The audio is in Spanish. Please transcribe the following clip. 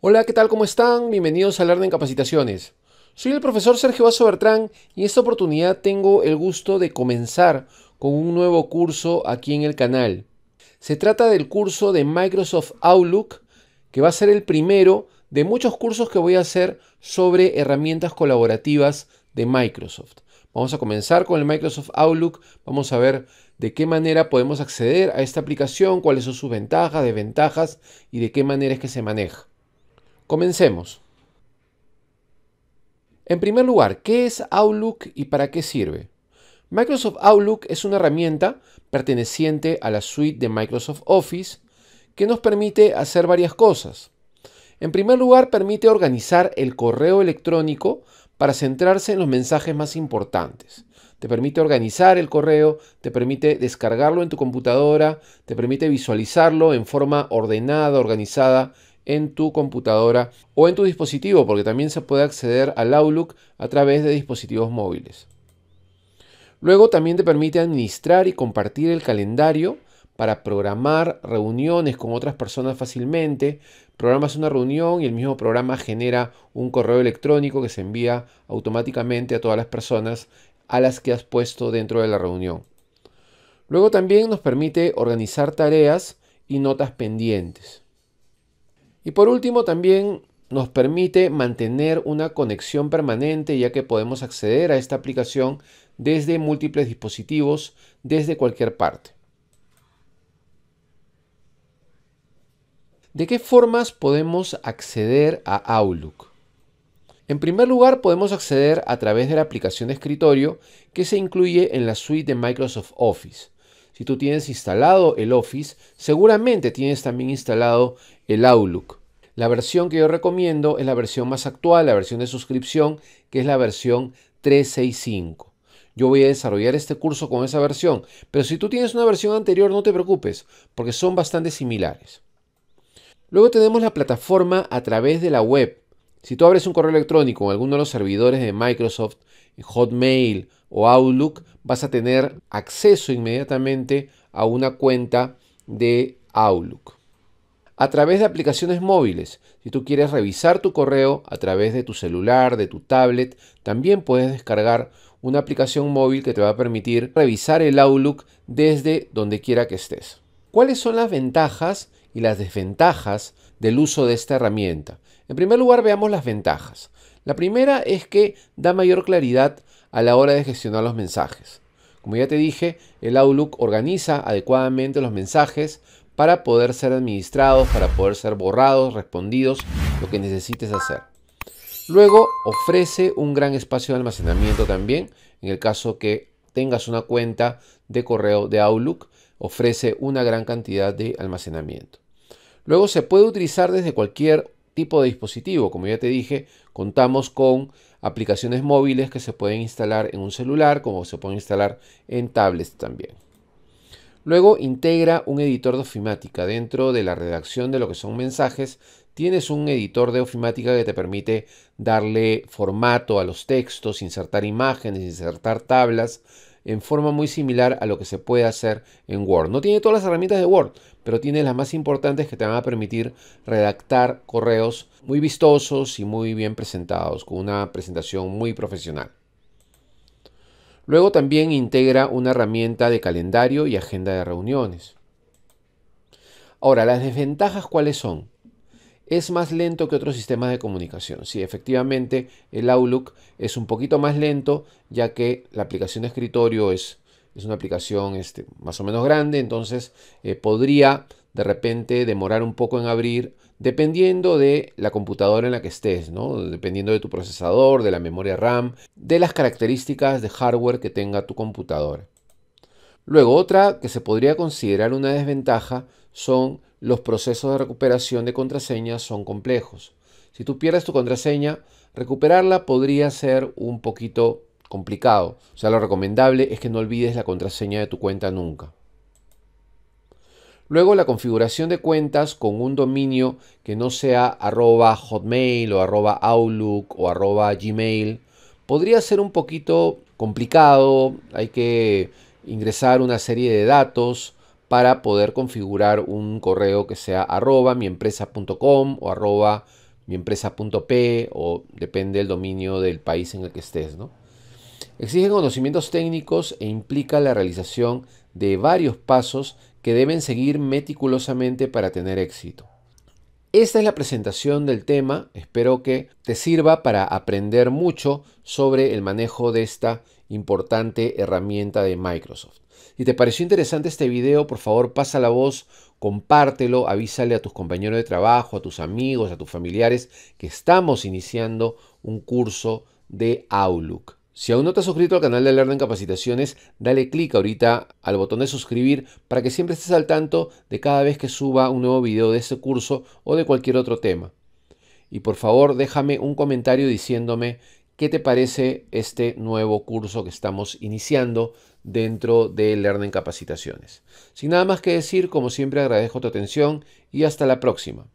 Hola, ¿qué tal? ¿Cómo están? Bienvenidos a en Capacitaciones. Soy el profesor Sergio Vaso Bertrán y en esta oportunidad tengo el gusto de comenzar con un nuevo curso aquí en el canal. Se trata del curso de Microsoft Outlook, que va a ser el primero de muchos cursos que voy a hacer sobre herramientas colaborativas de Microsoft. Vamos a comenzar con el Microsoft Outlook, vamos a ver de qué manera podemos acceder a esta aplicación, cuáles son sus ventajas, desventajas y de qué manera es que se maneja. Comencemos. En primer lugar, ¿qué es Outlook y para qué sirve? Microsoft Outlook es una herramienta perteneciente a la suite de Microsoft Office que nos permite hacer varias cosas. En primer lugar, permite organizar el correo electrónico para centrarse en los mensajes más importantes. Te permite organizar el correo, te permite descargarlo en tu computadora, te permite visualizarlo en forma ordenada, organizada en tu computadora o en tu dispositivo, porque también se puede acceder al Outlook a través de dispositivos móviles. Luego también te permite administrar y compartir el calendario para programar reuniones con otras personas fácilmente. Programas una reunión y el mismo programa genera un correo electrónico que se envía automáticamente a todas las personas a las que has puesto dentro de la reunión. Luego también nos permite organizar tareas y notas pendientes. Y por último, también nos permite mantener una conexión permanente ya que podemos acceder a esta aplicación desde múltiples dispositivos, desde cualquier parte. ¿De qué formas podemos acceder a Outlook? En primer lugar, podemos acceder a través de la aplicación de escritorio que se incluye en la suite de Microsoft Office. Si tú tienes instalado el Office, seguramente tienes también instalado el Outlook. La versión que yo recomiendo es la versión más actual, la versión de suscripción, que es la versión 365. Yo voy a desarrollar este curso con esa versión, pero si tú tienes una versión anterior no te preocupes, porque son bastante similares. Luego tenemos la plataforma a través de la web. Si tú abres un correo electrónico en alguno de los servidores de Microsoft, Hotmail o Outlook, vas a tener acceso inmediatamente a una cuenta de Outlook. A través de aplicaciones móviles, si tú quieres revisar tu correo a través de tu celular, de tu tablet, también puedes descargar una aplicación móvil que te va a permitir revisar el Outlook desde donde quiera que estés. ¿Cuáles son las ventajas y las desventajas del uso de esta herramienta? En primer lugar, veamos las ventajas. La primera es que da mayor claridad a la hora de gestionar los mensajes. Como ya te dije, el Outlook organiza adecuadamente los mensajes para poder ser administrados, para poder ser borrados, respondidos, lo que necesites hacer. Luego ofrece un gran espacio de almacenamiento también, en el caso que tengas una cuenta de correo de Outlook, ofrece una gran cantidad de almacenamiento. Luego se puede utilizar desde cualquier tipo de dispositivo. Como ya te dije, contamos con aplicaciones móviles que se pueden instalar en un celular como se pueden instalar en tablets también. Luego integra un editor de ofimática. Dentro de la redacción de lo que son mensajes, tienes un editor de ofimática que te permite darle formato a los textos, insertar imágenes, insertar tablas, en forma muy similar a lo que se puede hacer en Word. No tiene todas las herramientas de Word, pero tiene las más importantes que te van a permitir redactar correos muy vistosos y muy bien presentados, con una presentación muy profesional. Luego también integra una herramienta de calendario y agenda de reuniones. Ahora, las desventajas cuáles son? es más lento que otros sistemas de comunicación. Sí, efectivamente el Outlook es un poquito más lento ya que la aplicación de escritorio es, es una aplicación este, más o menos grande, entonces eh, podría de repente demorar un poco en abrir dependiendo de la computadora en la que estés, ¿no? dependiendo de tu procesador, de la memoria RAM, de las características de hardware que tenga tu computadora. Luego, otra que se podría considerar una desventaja son los procesos de recuperación de contraseñas son complejos. Si tú pierdes tu contraseña, recuperarla podría ser un poquito complicado. O sea, lo recomendable es que no olvides la contraseña de tu cuenta nunca. Luego la configuración de cuentas con un dominio que no sea arroba hotmail o arroba outlook o arroba gmail podría ser un poquito complicado. Hay que ingresar una serie de datos para poder configurar un correo que sea arroba miempresa.com o arroba miempresa.p o depende del dominio del país en el que estés. ¿no? Exigen conocimientos técnicos e implica la realización de varios pasos que deben seguir meticulosamente para tener éxito. Esta es la presentación del tema, espero que te sirva para aprender mucho sobre el manejo de esta importante herramienta de Microsoft. Si te pareció interesante este video, por favor pasa la voz, compártelo, avísale a tus compañeros de trabajo, a tus amigos, a tus familiares que estamos iniciando un curso de Outlook. Si aún no te has suscrito al canal de Alerta en Capacitaciones, dale clic ahorita al botón de suscribir para que siempre estés al tanto de cada vez que suba un nuevo video de este curso o de cualquier otro tema. Y por favor déjame un comentario diciéndome ¿Qué te parece este nuevo curso que estamos iniciando dentro de Learning Capacitaciones? Sin nada más que decir, como siempre agradezco tu atención y hasta la próxima.